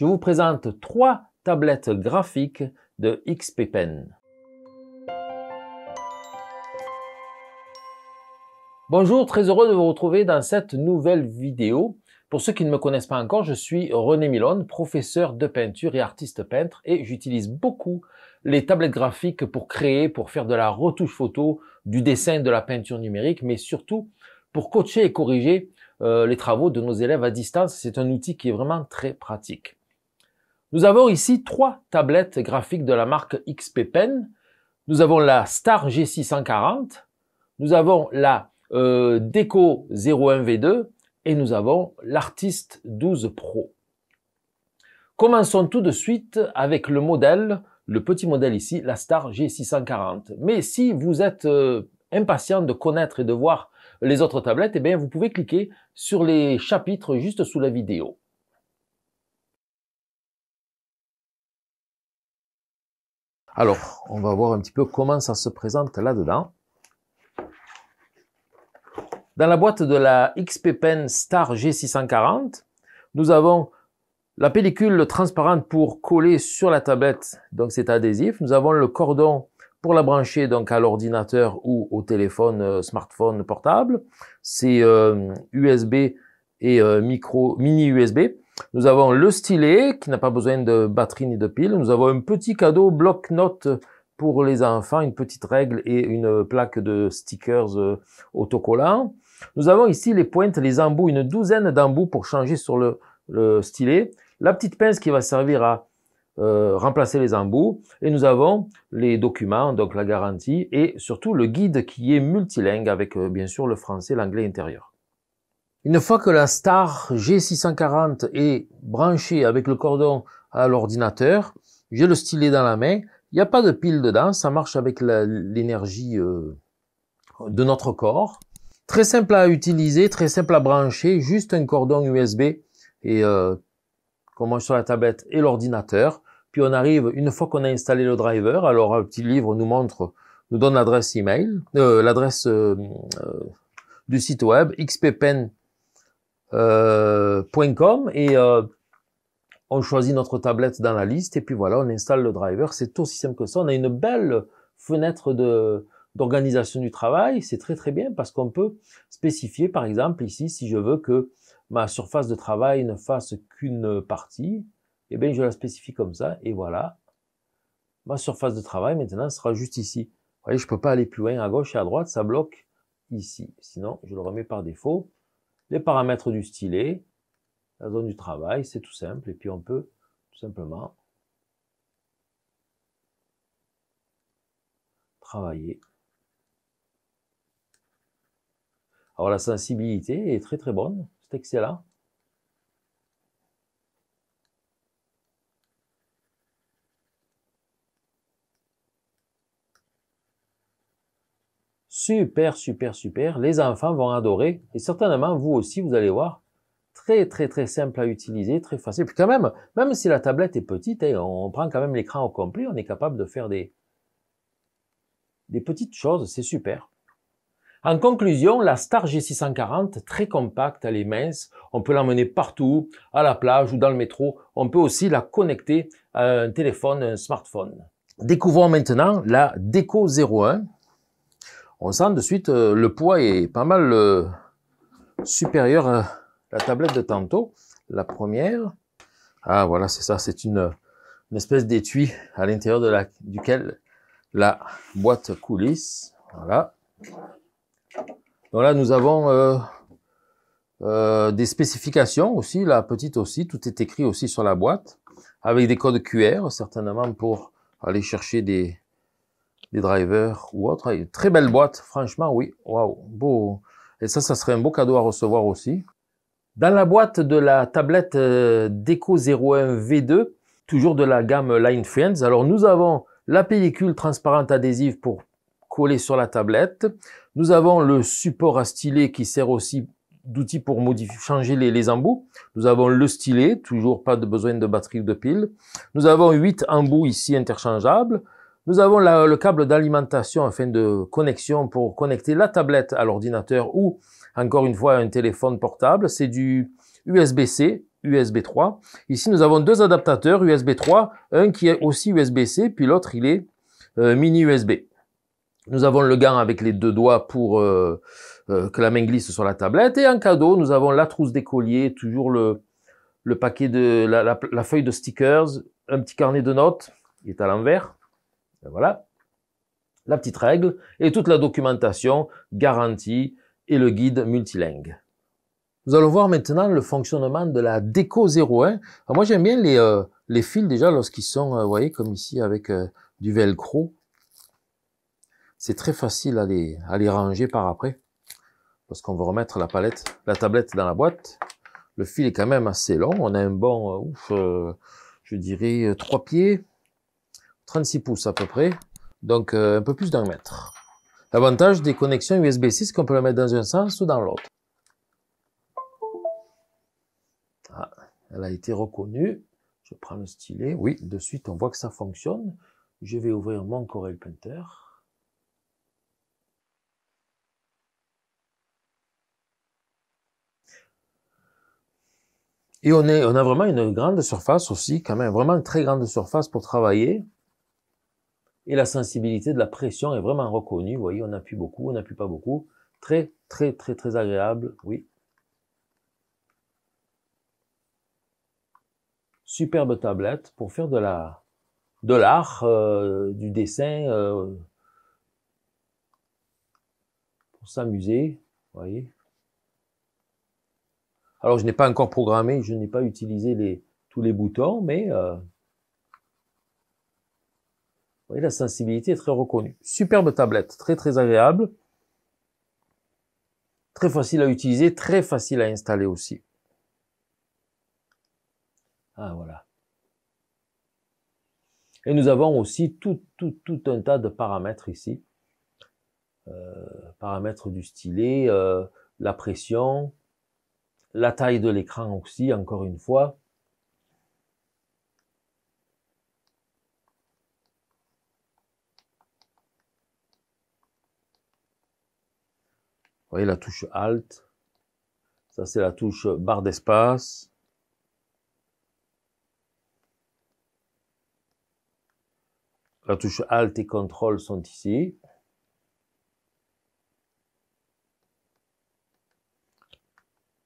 je vous présente trois tablettes graphiques de XP Pen. Bonjour, très heureux de vous retrouver dans cette nouvelle vidéo. Pour ceux qui ne me connaissent pas encore, je suis René Milone, professeur de peinture et artiste peintre et j'utilise beaucoup les tablettes graphiques pour créer, pour faire de la retouche photo, du dessin, de la peinture numérique, mais surtout pour coacher et corriger euh, les travaux de nos élèves à distance. C'est un outil qui est vraiment très pratique. Nous avons ici trois tablettes graphiques de la marque XP Pen. Nous avons la Star G640, nous avons la euh, Deco 01V2 et nous avons l'Artist 12 Pro. Commençons tout de suite avec le modèle, le petit modèle ici, la Star G640. Mais si vous êtes euh, impatient de connaître et de voir les autres tablettes, eh bien, vous pouvez cliquer sur les chapitres juste sous la vidéo. Alors, on va voir un petit peu comment ça se présente là-dedans. Dans la boîte de la XP Pen Star G640, nous avons la pellicule transparente pour coller sur la tablette, donc c'est adhésif. Nous avons le cordon pour la brancher donc à l'ordinateur ou au téléphone euh, smartphone portable. C'est USB euh, et euh, micro mini USB. Nous avons le stylet qui n'a pas besoin de batterie ni de pile. Nous avons un petit cadeau bloc-notes pour les enfants, une petite règle et une plaque de stickers euh, autocollants. Nous avons ici les pointes, les embouts, une douzaine d'embouts pour changer sur le, stylet. La petite pince qui va servir à euh, remplacer les embouts. Et nous avons les documents, donc la garantie, et surtout le guide qui est multilingue avec euh, bien sûr le français, l'anglais intérieur. Une fois que la Star G640 est branchée avec le cordon à l'ordinateur, j'ai le stylet dans la main, il n'y a pas de pile dedans, ça marche avec l'énergie euh, de notre corps. Très simple à utiliser, très simple à brancher, juste un cordon USB et euh, mange sur la tablette et l'ordinateur. Puis on arrive, une fois qu'on a installé le driver, alors un petit livre nous montre, nous donne l'adresse email, euh, l'adresse euh, euh, du site web xppen.com, euh, .com et euh, on choisit notre tablette dans la liste et puis voilà, on installe le driver. C'est aussi simple que ça. On a une belle fenêtre de d'organisation du travail. C'est très très bien parce qu'on peut spécifier, par exemple, ici, si je veux que ma surface de travail ne fasse qu'une partie, eh bien, je la spécifie comme ça et voilà. Ma surface de travail maintenant sera juste ici. Vous voyez, je peux pas aller plus loin à gauche et à droite, ça bloque ici. Sinon, je le remets par défaut les paramètres du stylet, la zone du travail, c'est tout simple. Et puis on peut tout simplement travailler. Alors la sensibilité est très très bonne, c'est excellent. Super, super, super. Les enfants vont adorer. Et certainement, vous aussi, vous allez voir, très, très, très simple à utiliser, très facile. Puis quand même, même si la tablette est petite, hein, on prend quand même l'écran au complet, on est capable de faire des, des petites choses, c'est super. En conclusion, la Star G640, très compacte, elle est mince, on peut l'emmener partout, à la plage ou dans le métro, on peut aussi la connecter à un téléphone, un smartphone. Découvrons maintenant la Deco 01, on sent de suite euh, le poids est pas mal euh, supérieur à la tablette de tantôt. La première, ah voilà, c'est ça, c'est une, une, espèce d'étui à l'intérieur de la, duquel la boîte coulisse. Voilà. Donc là, nous avons euh, des spécifications aussi, la petite aussi, tout est écrit aussi sur la boîte, avec des codes QR, certainement pour aller chercher des, les drivers ou autre. très belle boîte, franchement, oui. Waouh, beau. Et ça, ça serait un beau cadeau à recevoir aussi. Dans la boîte de la tablette Deco 01 V2, toujours de la gamme Line Friends, alors nous avons la pellicule transparente adhésive pour coller sur la tablette. Nous avons le support à stylet qui sert aussi d'outil pour changer les, embouts. Nous avons le stylet, toujours pas de besoin de batterie ou de pile. Nous avons 8 embouts ici interchangeables. Nous avons le câble d'alimentation afin de connexion pour connecter la tablette à l'ordinateur ou encore une fois un téléphone portable. C'est du USB-C, USB 3. Ici, nous avons deux adaptateurs USB 3, un qui est aussi USB-C, puis l'autre, il est euh, mini USB. Nous avons le gant avec les deux doigts pour euh, euh, que la main glisse sur la tablette. Et en cadeau, nous avons la trousse des colliers, toujours le, paquet de la, feuille de stickers, un petit carnet de notes, il est à l'envers. Ben, voilà la petite règle et toute la documentation garantie et le guide multilingue. Nous allons voir maintenant le fonctionnement de la déco 01. moi j'aime bien les, euh, les fils déjà lorsqu'ils sont, euh, vous voyez, comme ici avec euh, du velcro. C'est très facile à les, à les ranger par après parce qu'on va remettre la palette, la tablette dans la boîte. Le fil est quand même assez long. On a un bon, ouf, je dirais, trois pieds, 36 pouces à peu près, donc euh, un peu plus d'un mètre. L'avantage des connexions usb 6, c'est qu'on peut la mettre dans un sens ou dans l'autre. Ah, elle a été reconnue. Je prends le stylet. Oui, de suite, on voit que ça fonctionne. Je vais ouvrir mon Corel Painter. Et on, est, on a vraiment une grande surface aussi, quand même, vraiment une très grande surface pour travailler et la sensibilité de la pression est vraiment reconnue. Vous voyez, on appuie beaucoup, on n'appuie pas beaucoup. Très, très, très, très agréable, oui. Superbe tablette pour faire de la de l'art, euh, du dessin, euh, pour s'amuser, voyez. Alors, je n'ai pas encore programmé, je n'ai pas utilisé les, tous les boutons, mais euh, vous la sensibilité est très reconnue. Superbe tablette, très très agréable, très facile à utiliser, très facile à installer aussi. Ah voilà. Et nous avons aussi tout, tout, tout un tas de paramètres ici. Euh, paramètres du stylet, euh, la pression, la taille de l'écran aussi, encore une fois. Vous voyez la touche Alt. Ça, c'est la touche barre d'espace. La touche Alt et Contrôle sont ici.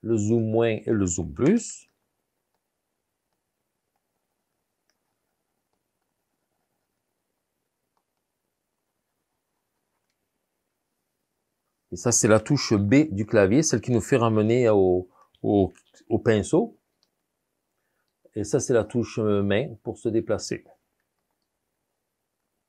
Le zoom moins et le zoom plus. Et ça, c'est la touche B du clavier, celle qui nous fait ramener au, au pinceau. Et ça, c'est la touche euh, main pour se déplacer.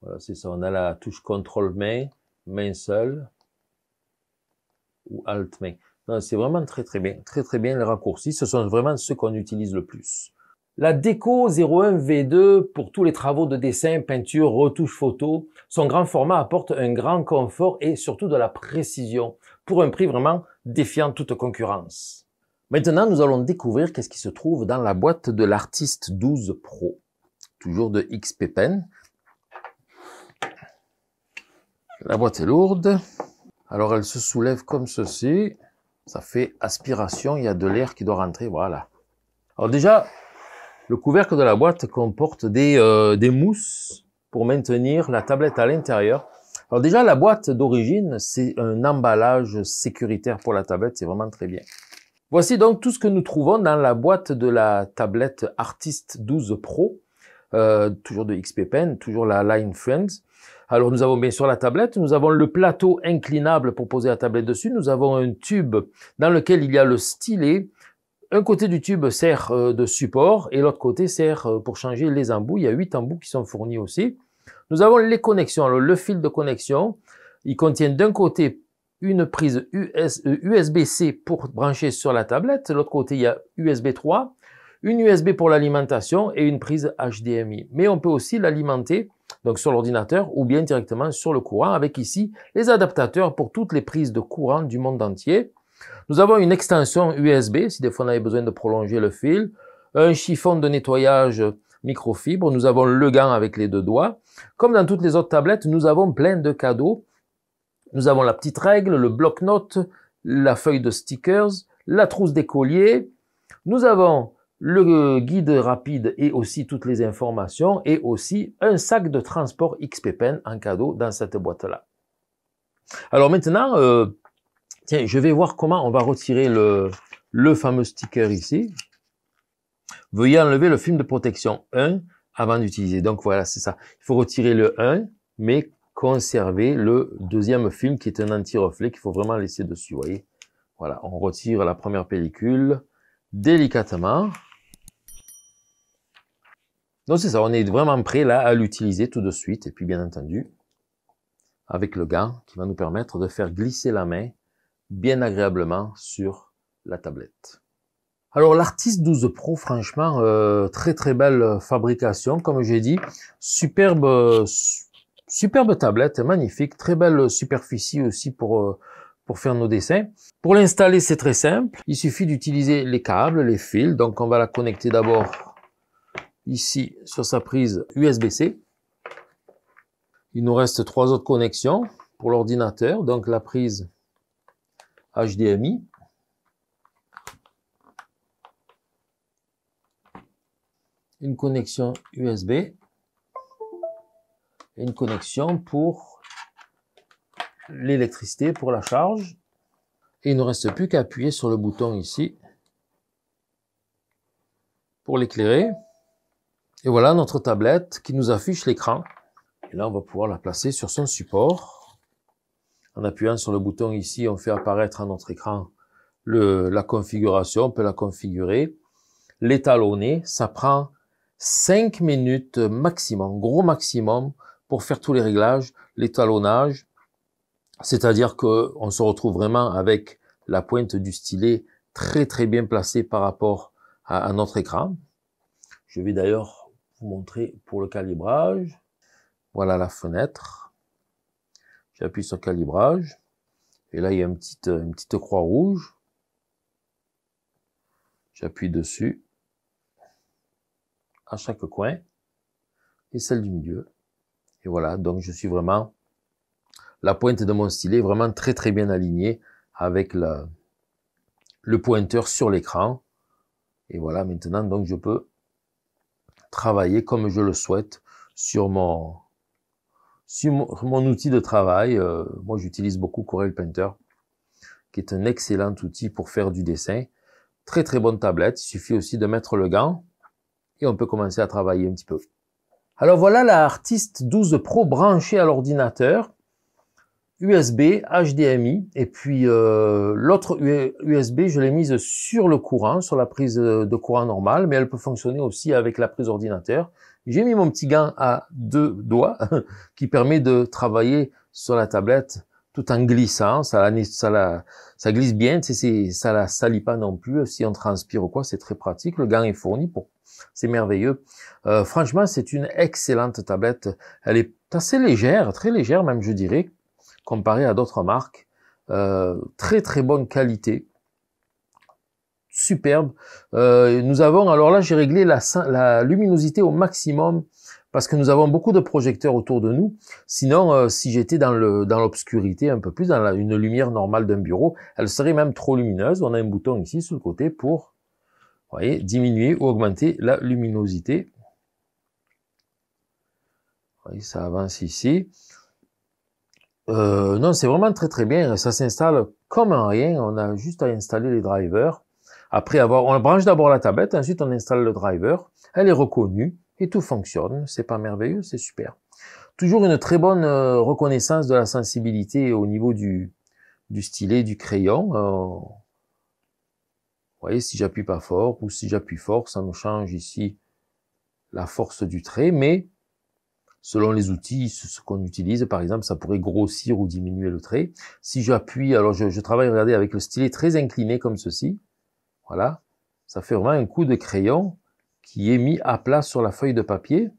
Voilà, c'est ça. On a la touche contrôle main, main seule ou alt main. C'est vraiment très très bien, très très bien les raccourcis. Ce sont vraiment ceux qu'on utilise le plus. La Déco 01 V2 pour tous les travaux de dessin, peinture, retouche photo, son grand format apporte un grand confort et surtout de la précision pour un prix vraiment défiant toute concurrence. Maintenant, nous allons découvrir qu'est-ce qui se trouve dans la boîte de l'artiste 12 Pro, toujours de XP Pen. La boîte est lourde. Alors, elle se soulève comme ceci. Ça fait aspiration. Il y a de l'air qui doit rentrer. Voilà. Alors déjà, le couvercle de la boîte comporte des, euh, des mousses pour maintenir la tablette à l'intérieur. Alors déjà, la boîte d'origine, c'est un emballage sécuritaire pour la tablette, c'est vraiment très bien. Voici donc tout ce que nous trouvons dans la boîte de la tablette Artist 12 Pro, euh, toujours de XP Pen, toujours la Line Friends. Alors nous avons bien sûr la tablette, nous avons le plateau inclinable pour poser la tablette dessus, nous avons un tube dans lequel il y a le stylet, un côté du tube sert euh, de support et l'autre côté sert euh, pour changer les embouts. Il y a huit embouts qui sont fournis aussi. Nous avons les connexions. Alors, le fil de connexion, il contient d'un côté une prise USB-C euh, pour brancher sur la tablette. De l'autre côté, il y a USB 3, une USB pour l'alimentation et une prise HDMI. Mais on peut aussi l'alimenter donc sur l'ordinateur ou bien directement sur le courant avec ici les adaptateurs pour toutes les prises de courant du monde entier. Nous avons une extension USB, si des fois on avait besoin de prolonger le fil, un chiffon de nettoyage microfibre, nous avons le gant avec les deux doigts. Comme dans toutes les autres tablettes, nous avons plein de cadeaux. Nous avons la petite règle, le bloc-notes, la feuille de stickers, la trousse des colliers. Nous avons le guide rapide et aussi toutes les informations et aussi un sac de transport XP Pen en cadeau dans cette boîte-là. Alors maintenant, euh, Tiens, je vais voir comment on va retirer le, fameux sticker ici. Veuillez enlever le film de protection 1 avant d'utiliser. Donc voilà, c'est ça. Il faut retirer le 1, mais conserver le deuxième film qui est un anti-reflet qu'il faut vraiment laisser dessus, voyez. Voilà, on retire la première pellicule délicatement. Donc c'est ça, on est vraiment prêt là à l'utiliser tout de suite. Et puis bien entendu, avec le gant qui va nous permettre de faire glisser la main bien agréablement sur la tablette. Alors l'artiste 12 Pro, franchement, euh, très très belle fabrication, comme j'ai dit, superbe, superbe tablette, magnifique, très belle superficie aussi pour euh, pour faire nos dessins. Pour l'installer, c'est très simple. Il suffit d'utiliser les câbles, les fils. Donc on va la connecter d'abord ici sur sa prise USB-C. Il nous reste trois autres connexions pour l'ordinateur, donc la prise HDMI. Une connexion USB. Et une connexion pour l'électricité, pour la charge. Et il ne reste plus qu'à appuyer sur le bouton ici pour l'éclairer. Et voilà notre tablette qui nous affiche l'écran. Et là, on va pouvoir la placer sur son support. En appuyant sur le bouton ici, on fait apparaître à notre écran le, la configuration, on peut la configurer, l'étalonner, ça prend 5 minutes maximum, gros maximum, pour faire tous les réglages, l'étalonnage, c'est-à-dire qu'on se retrouve vraiment avec la pointe du stylet très très bien placée par rapport à notre écran. Je vais d'ailleurs vous montrer pour le calibrage. Voilà la fenêtre. J'appuie sur calibrage. Et là, il y a une petite, euh, une petite croix rouge. J'appuie dessus. À chaque coin. Et celle du milieu. Et voilà. Donc, je suis vraiment, la pointe de mon stylet est vraiment très, très bien alignée avec la, le pointeur sur l'écran. Et voilà, maintenant, donc je peux travailler comme je le souhaite sur mon, sur mon, outil de travail, euh, moi j'utilise beaucoup Corel Painter, qui est un excellent outil pour faire du dessin. Très très bonne tablette, il suffit aussi de mettre le gant et on peut commencer à travailler un petit peu. Alors voilà la Artist 12 Pro branchée à l'ordinateur, USB, HDMI, et puis euh, l'autre USB, je l'ai mise sur le courant, sur la prise de courant normale, mais elle peut fonctionner aussi avec la prise ordinateur. J'ai mis mon petit gant à deux doigts qui permet de travailler sur la tablette tout en glissant, ça, glisse bien, c'est, ça la salit pas non plus, si on transpire ou quoi, c'est très pratique, le gant est fourni, pour, c'est merveilleux. Euh, franchement, c'est une excellente tablette, elle est assez légère, très légère même je dirais, comparée à d'autres marques, euh, très très bonne qualité, superbe. Euh, nous avons, alors là, j'ai réglé la, luminosité au maximum parce que nous avons beaucoup de projecteurs autour de nous. Sinon, euh, si j'étais dans l'obscurité un peu plus, dans une lumière normale d'un bureau, elle serait même trop lumineuse. On a un bouton ici sur le côté pour, diminuer ou augmenter la luminosité. ça avance ici. Euh, non, c'est vraiment très très bien. Ça s'installe comme un rien. On a juste à installer les drivers. Après avoir, on branche d'abord la tablette, ensuite on installe le driver, elle est reconnue et tout fonctionne. C'est pas merveilleux, c'est super. Toujours une très bonne euh, reconnaissance de la sensibilité au niveau du, du stylet, du crayon. Euh, vous voyez, si j'appuie pas fort ou si j'appuie fort, ça nous change ici la force du trait, mais selon les outils, ce qu'on utilise, par exemple, ça pourrait grossir ou diminuer le trait. Si j'appuie, alors je, je travaille, regardez, avec le stylet très incliné comme ceci, voilà. Ça fait vraiment un coup de crayon qui est mis à plat sur la feuille de papier.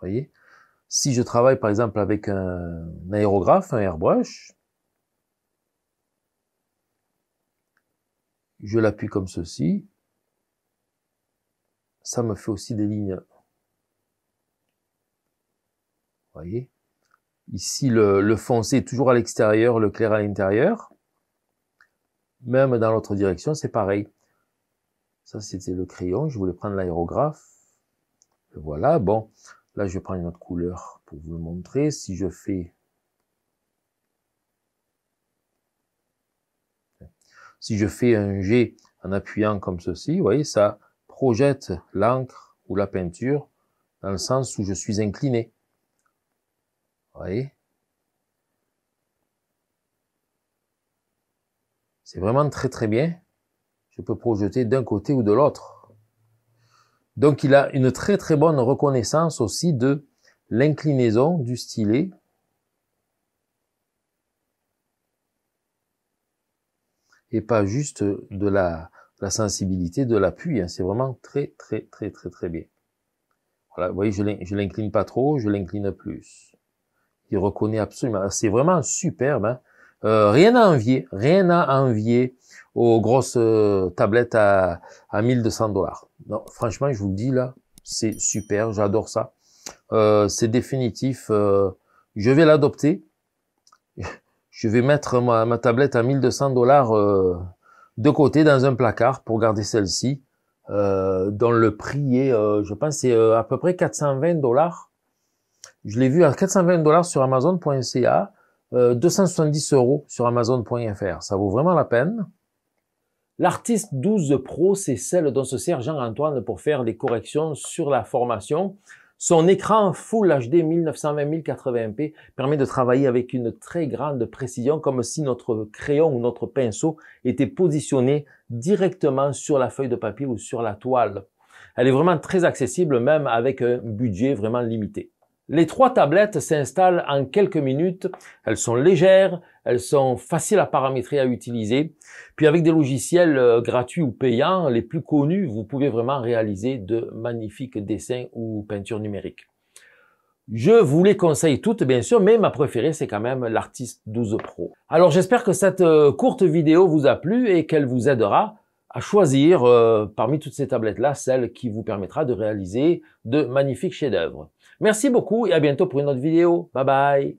Voyez si je travaille par exemple avec un, aérographe, un airbrush, je l'appuie comme ceci. Ça me fait aussi des lignes. voyez Ici, le, foncé est toujours à l'extérieur, le clair à l'intérieur. Même dans l'autre direction, c'est pareil. Ça, c'était le crayon. Je voulais prendre l'aérographe. Voilà, bon. Là, je prends une autre couleur pour vous le montrer. Si je fais... Si je fais un G en appuyant comme ceci, vous voyez, ça projette l'encre ou la peinture dans le sens où je suis incliné. C'est vraiment très très bien. Je peux projeter d'un côté ou de l'autre. Donc il a une très très bonne reconnaissance aussi de l'inclinaison du stylet. Et pas juste de la, la sensibilité de l'appui. Hein. C'est vraiment très très très très très bien. Voilà, vous voyez, je ne l'incline pas trop, je l'incline plus il reconnaît absolument. C'est vraiment superbe. Hein. Euh, rien à envier, rien à envier aux grosses euh, tablettes à, 1200 dollars. Non, franchement, je vous le dis là, c'est super, j'adore ça. Euh, c'est définitif. je vais l'adopter. Je vais mettre ma, ma tablette à 1200 dollars de côté dans un placard pour garder celle-ci, dont le prix est, je pense, c'est à peu près 420 dollars je l'ai vu à 420 dollars sur Amazon.ca, 270 euh, euros sur Amazon.fr. Ça vaut vraiment la peine. L'artiste 12 Pro, c'est celle dont se sert Jean-Antoine pour faire les corrections sur la formation. Son écran Full HD 1920-1080p permet de travailler avec une très grande précision comme si notre crayon ou notre pinceau était positionné directement sur la feuille de papier ou sur la toile. Elle est vraiment très accessible même avec un budget vraiment limité. Les trois tablettes s'installent en quelques minutes. Elles sont légères, elles sont faciles à paramétrer, à utiliser. Puis avec des logiciels euh, gratuits ou payants, les plus connus, vous pouvez vraiment réaliser de magnifiques dessins ou peintures numériques. Je vous les conseille toutes, bien sûr, mais ma préférée, c'est quand même l'Artiste 12 Pro. Alors j'espère que cette euh, courte vidéo vous a plu et qu'elle vous aidera à choisir euh, parmi toutes ces tablettes-là celle qui vous permettra de réaliser de magnifiques chefs-d'œuvre. Merci beaucoup et à bientôt pour une autre vidéo. Bye bye.